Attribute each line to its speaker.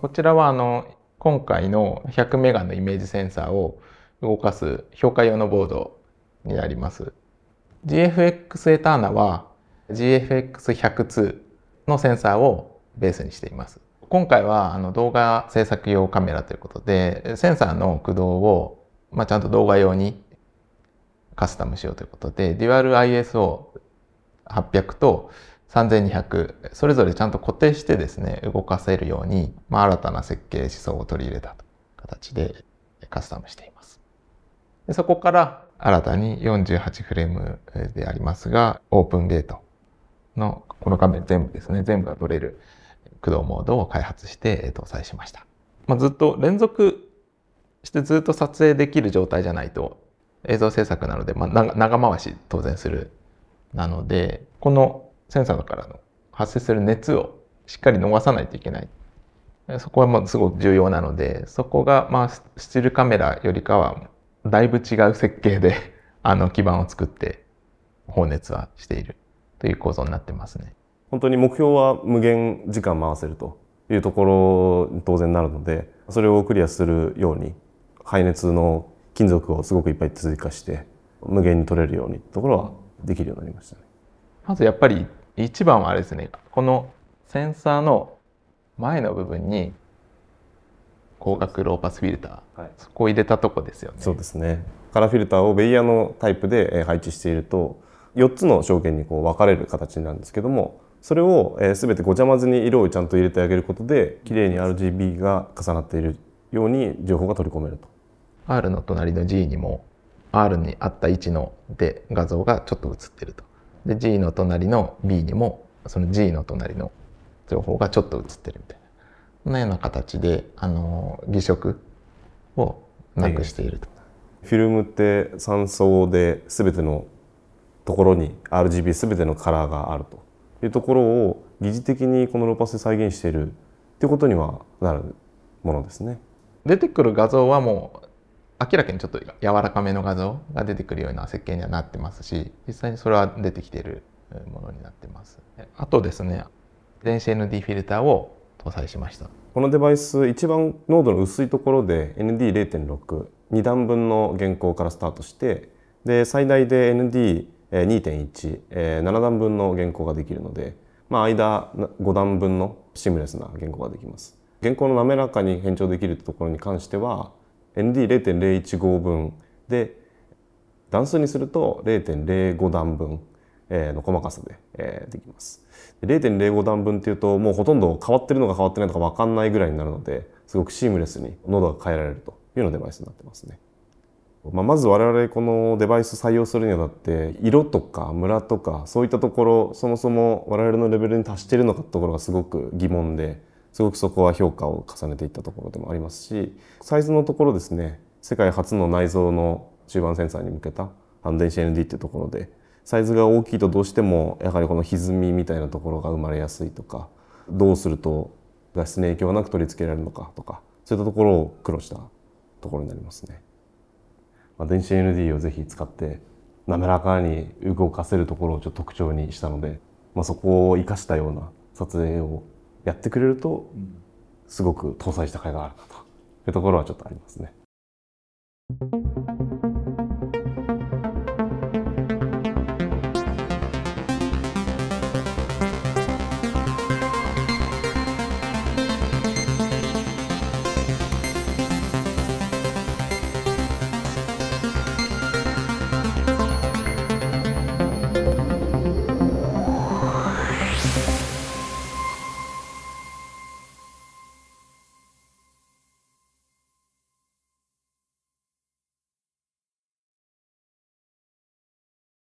Speaker 1: こちらはあの今回の100メガのイメージセンサーを動かす評価用のボードになります。GFX エターナは GFX102 のセンサーをベースにしています。今回はあの動画制作用カメラということでセンサーの駆動をまあ、ちゃんと動画用にカスタムしようということで、デュアル ISO800 と3200、それぞれちゃんと固定してですね、動かせるように、まあ、新たな設計思想を取り入れたと形でカスタムしています。でそこから新たに48フレームでありますが、オープンゲートのこの画面全部ですね、全部が取れる駆動モードを開発して搭載しました。まあ、ずっと連続してずっと撮影できる状態じゃないと映像制作なので、まあ、長回し当然するなのでこのセンサーからの発生する熱をしっかり逃さないといけないそこはもうすごく重要なのでそこがまあスチールカメラよりかはだいぶ違う設計で あの基盤を作って放熱はしている
Speaker 2: という構造になってますね。本当に目標は無限時間回せるというところ当然なるのでそれをクリアするように排熱の金属をすごくいっぱい追加して無限に取れるようにところはできるようになりましたね。
Speaker 1: まずやっぱり一番はあれですねこのセンサーの前の部分
Speaker 2: に光学ローパスフィルター、はい、そこを入れたとこですよね。そうですねカラーフィルターをベイヤーのタイプで配置していると4つの証券にこう分かれる形なんですけどもそれを全てごちゃ混ぜに色をちゃんと入れてあげることで綺麗に RGB が重なっているように情報が取り込めると R の隣の
Speaker 1: G にも R にあった位置ので画像がちょっと写ってると。で G の隣の B にもその G の隣の情報がちょっと写ってるみたいな。そのような形であの偽色をなくしていると。
Speaker 2: フィルムって3層で全てのところに RGB 全てのカラーがあるというところを疑似的にこのローパスで再現しているということにはなるものですね。出てくる画像はも明らかにちょっと柔
Speaker 1: らかめの画像が出てくるような設計にはなってますし実際にそれは出てきているものになってますあとですね電子 ND フィルターを搭載しました
Speaker 2: このデバイス一番濃度の薄いところで ND0.62 段分の原稿からスタートしてで最大で ND2.17 段分の原稿ができるので、まあ、間5段分のシームレスな原稿ができます。原稿の滑らかに変調できるところに関しては ND0.015 分で段数にすると0.05段分の細かさで、えできます。0.05段分っていうともうほとんど変わってるのか変わってないのか分かんないぐらいになるのですごくシームレスに濃度が変えられるというのデバイスになってますね。まあ、まず我々このデバイス採用するにあたって色とかムラとかそういったところそもそも我々のレベルに達しているのかってところがすごく疑問ですごくそこは評価を重ねていったところでもありますしサイズのところですね世界初の内蔵の中盤センサーに向けた反電子 ND っていうところでサイズが大きいとどうしてもやはりこの歪みみたいなところが生まれやすいとかどうすると画質に影響なく取り付けられるのかとかそういったところを苦労したところになりますね。まあ、電子 ND をぜひ使って滑らかに動かせるところをちょっと特徴にしたので、まあ、そこを生かしたような撮影をやってくれると、すごく搭載した甲斐があるなというところはちょっとありますね。